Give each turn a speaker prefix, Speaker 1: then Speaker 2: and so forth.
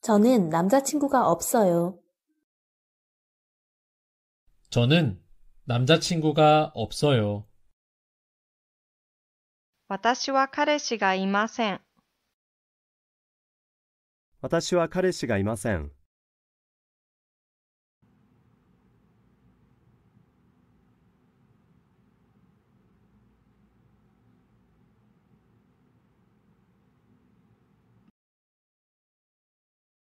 Speaker 1: 저는 남자친구가 없어요.
Speaker 2: 저는 남자친구가 없어요.
Speaker 3: 私は彼氏がいません。私は彼氏がいません。